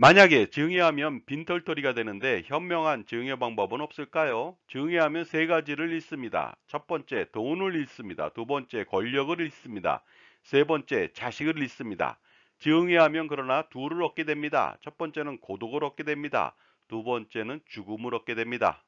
만약에 증여하면 빈털터리가 되는데 현명한 증여 방법은 없을까요? 증여하면 세 가지를 잃습니다. 첫 번째 돈을 잃습니다. 두 번째 권력을 잃습니다. 세 번째 자식을 잃습니다. 증여하면 그러나 둘을 얻게 됩니다. 첫 번째는 고독을 얻게 됩니다. 두 번째는 죽음을 얻게 됩니다.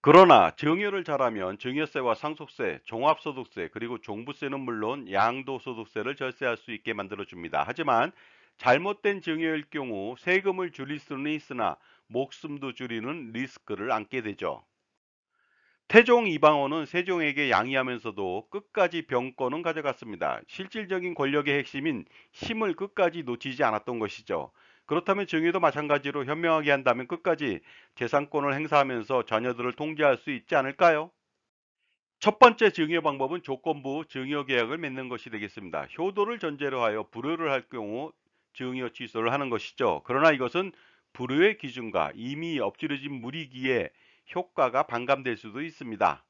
그러나 증여를 잘하면 증여세와 상속세, 종합소득세 그리고 종부세는 물론 양도소득세를 절세할 수 있게 만들어줍니다. 하지만 잘못된 증여일 경우 세금을 줄일 수는 있으나 목숨도 줄이는 리스크를 안게 되죠. 태종 이방원은 세종에게 양의하면서도 끝까지 병권은 가져갔습니다. 실질적인 권력의 핵심인 힘을 끝까지 놓치지 않았던 것이죠. 그렇다면 증여도 마찬가지로 현명하게 한다면 끝까지 재산권을 행사하면서 자녀들을 통제할 수 있지 않을까요? 첫 번째 증여 방법은 조건부 증여 계약을 맺는 것이 되겠습니다. 효도를 전제로 하여 불효를 할 경우 증여 취소를 하는 것이죠. 그러나 이것은 불효의 기준과 이미 엎질러진 물이기에 효과가 반감될 수도 있습니다.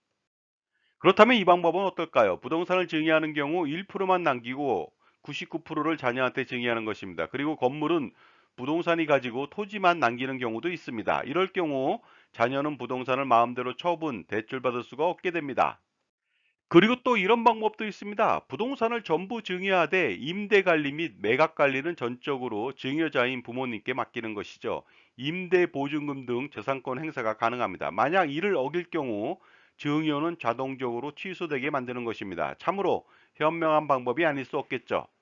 그렇다면 이 방법은 어떨까요? 부동산을 증여하는 경우 1%만 남기고 99%를 자녀한테 증여하는 것입니다. 그리고 건물은 부동산이 가지고 토지만 남기는 경우도 있습니다. 이럴 경우 자녀는 부동산을 마음대로 처분, 대출받을 수가 없게 됩니다. 그리고 또 이런 방법도 있습니다. 부동산을 전부 증여하되 임대 관리 및 매각 관리는 전적으로 증여자인 부모님께 맡기는 것이죠. 임대 보증금 등 재산권 행사가 가능합니다. 만약 이를 어길 경우 증여는 자동적으로 취소되게 만드는 것입니다. 참으로 현명한 방법이 아닐 수 없겠죠.